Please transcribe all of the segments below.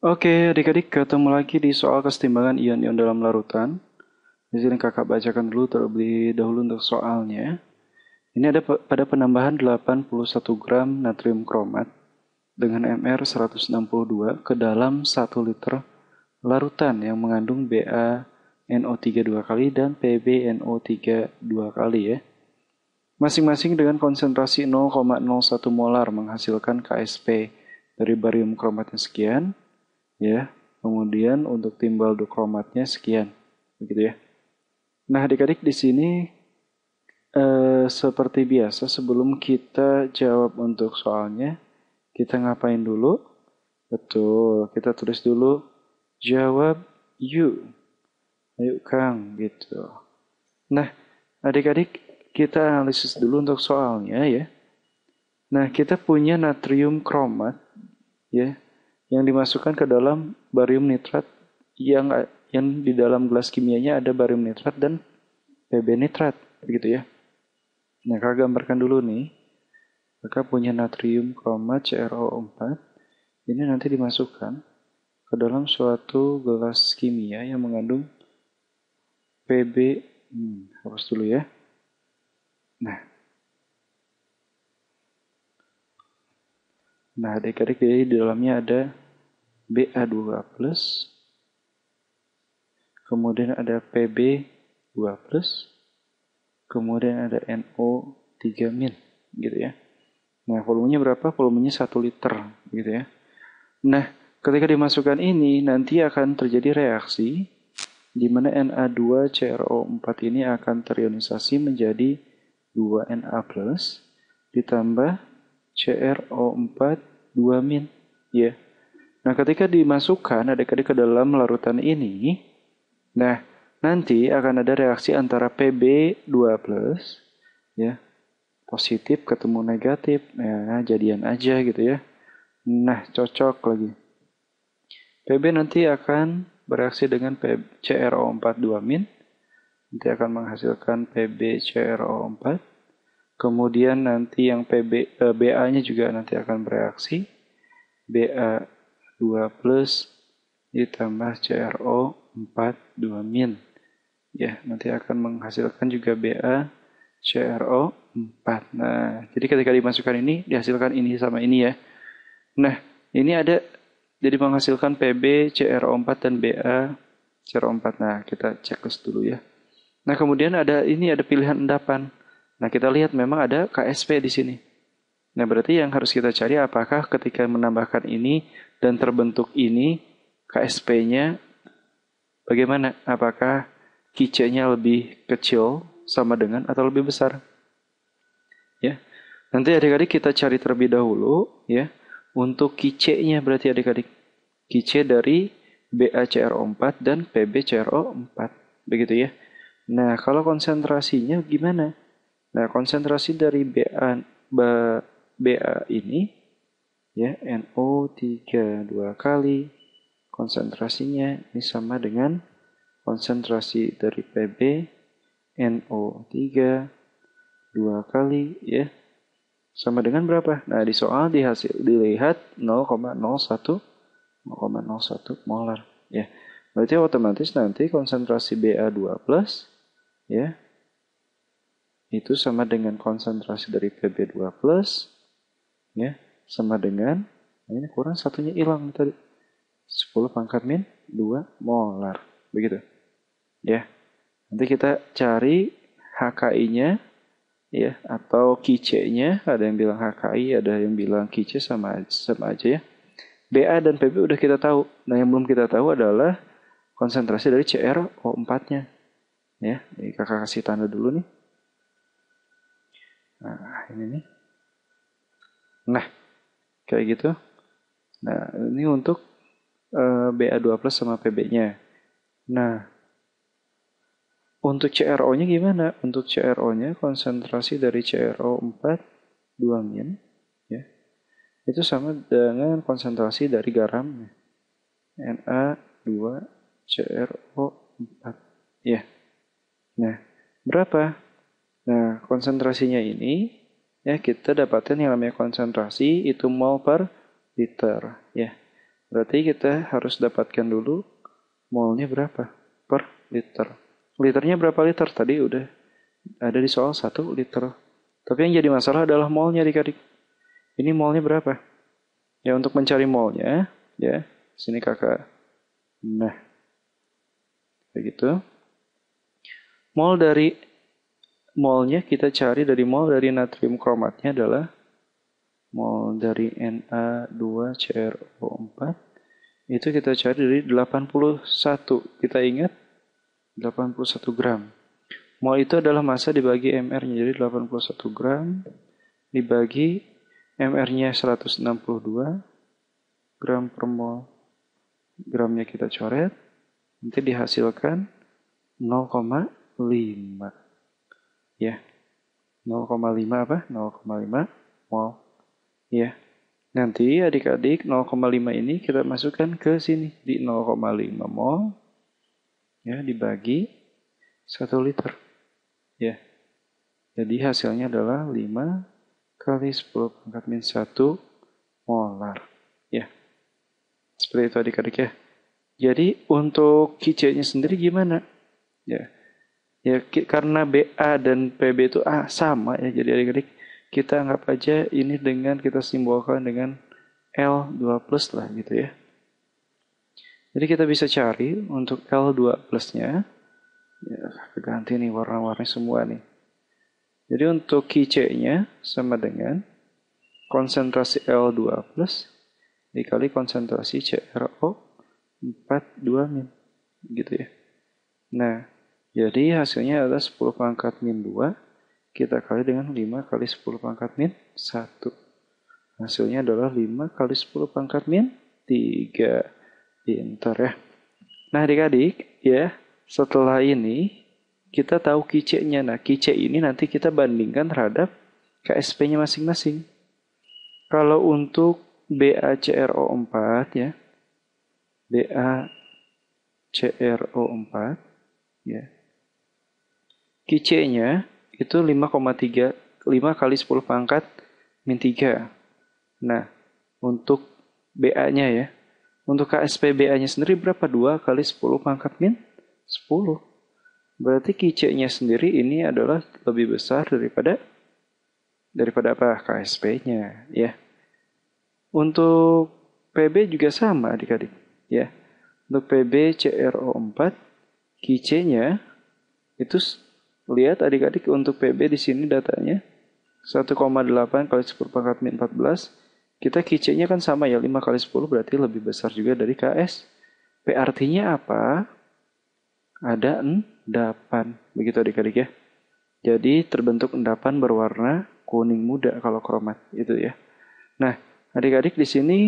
Oke, adik-adik ketemu lagi di soal kesetimbangan ion-ion dalam larutan. Di sini kakak bacakan dulu terlebih dahulu untuk soalnya. Ini ada pada penambahan 81 gram natrium kromat dengan MR 162 ke dalam 1 liter larutan yang mengandung BaNO3 dua kali dan PbNO3 dua kali ya. Masing-masing dengan konsentrasi 0,01 molar menghasilkan KSP dari barium kromatnya sekian, ya. Kemudian untuk timbal dukromatnya sekian, begitu ya. Nah, adik-adik di sini eh, seperti biasa sebelum kita jawab untuk soalnya, kita ngapain dulu? Betul, kita tulis dulu jawab you. Ayo Kang gitu. Nah, adik-adik kita analisis dulu untuk soalnya ya. Nah, kita punya natrium kromat ya yang dimasukkan ke dalam barium nitrat yang yang di dalam gelas kimianya ada barium nitrat dan PB nitrat begitu ya. Nah, kita gambarkan dulu nih. Maka punya natrium koma CrO4 ini nanti dimasukkan ke dalam suatu gelas kimia yang mengandung PB hmm, hapus dulu ya. Nah, Nah, adik-adik di dalamnya ada BA2 plus, kemudian ada PB2 plus, kemudian ada NO3 min, gitu ya. Nah, volumenya berapa? Volumenya 1 liter, gitu ya. Nah, ketika dimasukkan ini, nanti akan terjadi reaksi di mana Na2CrO4 ini akan terionisasi menjadi 2Na+, ditambah CrO4 2 min. Ya, yeah. Nah, ketika dimasukkan adik-adik ke dalam larutan ini, nah, nanti akan ada reaksi antara Pb2+, ya, positif ketemu negatif, nah, jadian aja gitu ya. Nah, cocok lagi. Pb nanti akan bereaksi dengan cro 42 2 nanti akan menghasilkan PbCrO4, kemudian nanti yang PB, eh, BA-nya juga nanti akan bereaksi, BA 2 plus ditambah CRO 4 2 min. Ya, nanti akan menghasilkan juga BA CRO 4. Nah, jadi ketika dimasukkan ini dihasilkan ini sama ini ya. Nah, ini ada jadi menghasilkan PB CRO 4 dan BA CRO 4. Nah, kita cek dulu ya. Nah, kemudian ada ini ada pilihan endapan. Nah, kita lihat memang ada KSP di sini. Nah, berarti yang harus kita cari apakah ketika menambahkan ini dan terbentuk ini KSP-nya bagaimana? Apakah kicenya lebih kecil sama dengan atau lebih besar? Ya. Nanti adik-adik kita cari terlebih dahulu ya untuk kicenya berarti adik-adik. Kice dari BaCrO4 dan PbCrO4. Begitu ya. Nah, kalau konsentrasinya gimana? Nah, konsentrasi dari BA, BA ini ya NO3 dua kali konsentrasinya ini sama dengan konsentrasi dari Pb NO3 dua kali ya sama dengan berapa? Nah di soal dihasil dilihat 0,01 0,01 molar ya berarti otomatis nanti konsentrasi Ba2 plus ya itu sama dengan konsentrasi dari Pb2 plus ya sama dengan nah ini kurang satunya hilang tadi 10 pangkat min 2 molar begitu ya nanti kita cari HKI-nya ya atau kic nya ada yang bilang HKI ada yang bilang KIC sama sama aja ya BA dan PB udah kita tahu nah yang belum kita tahu adalah konsentrasi dari CrO4-nya ya ini kakak kasih tanda dulu nih nah ini nih nah kayak gitu. Nah, ini untuk uh, eh, BA2 plus sama PB-nya. Nah, untuk CRO-nya gimana? Untuk CRO-nya konsentrasi dari CRO 4 min, ya. Itu sama dengan konsentrasi dari garam Na2 CRO 4 ya. Nah, berapa? Nah, konsentrasinya ini ya kita dapatkan yang namanya konsentrasi itu mol per liter ya berarti kita harus dapatkan dulu molnya berapa per liter liternya berapa liter tadi udah ada di soal satu liter tapi yang jadi masalah adalah molnya dikadik ini molnya berapa ya untuk mencari molnya ya sini kakak nah begitu mol dari molnya kita cari dari mol dari natrium kromatnya adalah mol dari Na2CrO4 itu kita cari dari 81 kita ingat 81 gram mol itu adalah massa dibagi mr nya jadi 81 gram dibagi mr nya 162 gram per mol gramnya kita coret nanti dihasilkan 0,5 ya 0,5 apa 0,5 mol ya nanti adik-adik 0,5 ini kita masukkan ke sini di 0,5 mol ya dibagi 1 liter ya jadi hasilnya adalah 5 kali 10 pangkat min 1 molar ya seperti itu adik-adik ya jadi untuk kicenya sendiri gimana ya ya karena BA dan PB itu ah, sama ya jadi adik-adik kita anggap aja ini dengan kita simbolkan dengan L2 plus lah gitu ya jadi kita bisa cari untuk L2 nya ya ganti nih warna-warni semua nih jadi untuk C nya sama dengan konsentrasi L2 plus dikali konsentrasi CRO 42 min gitu ya nah jadi hasilnya adalah 10 pangkat min 2 kita kali dengan 5 kali 10 pangkat min 1. Hasilnya adalah 5 kali 10 pangkat min 3. Pintar ya. Nah adik-adik ya setelah ini kita tahu kicenya Nah kicek ini nanti kita bandingkan terhadap KSP-nya masing-masing. Kalau untuk BACRO4 ya. BACRO4 ya QC-nya itu 5,3 5 kali 10 pangkat min 3. Nah, untuk BA-nya ya. Untuk KSP BA-nya sendiri berapa? 2 kali 10 pangkat min 10. Berarti QC-nya sendiri ini adalah lebih besar daripada daripada apa? KSP-nya, ya. Untuk PB juga sama adik-adik, ya. Untuk PB CRO4 QC-nya itu Lihat adik-adik untuk PB di sini datanya. 1,8 kali 10 pangkat min 14. Kita kicenya kan sama ya, 5 kali 10 berarti lebih besar juga dari KS. P artinya apa? Ada endapan. Begitu adik-adik ya. Jadi terbentuk endapan berwarna kuning muda kalau kromat itu ya. Nah, adik-adik di sini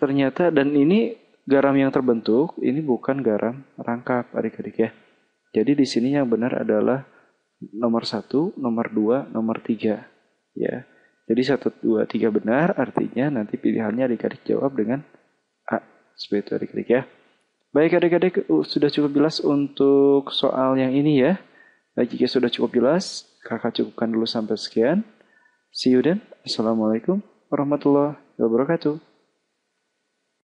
ternyata dan ini garam yang terbentuk ini bukan garam rangkap adik-adik ya. Jadi di sini yang benar adalah nomor satu, nomor dua, nomor tiga, ya. Jadi satu, dua, tiga benar, artinya nanti pilihannya adik-adik jawab dengan A. Seperti itu adik-adik ya. Baik adik-adik, sudah cukup jelas untuk soal yang ini ya. Nah, jika sudah cukup jelas, kakak cukupkan dulu sampai sekian. See you then. Assalamualaikum warahmatullahi wabarakatuh.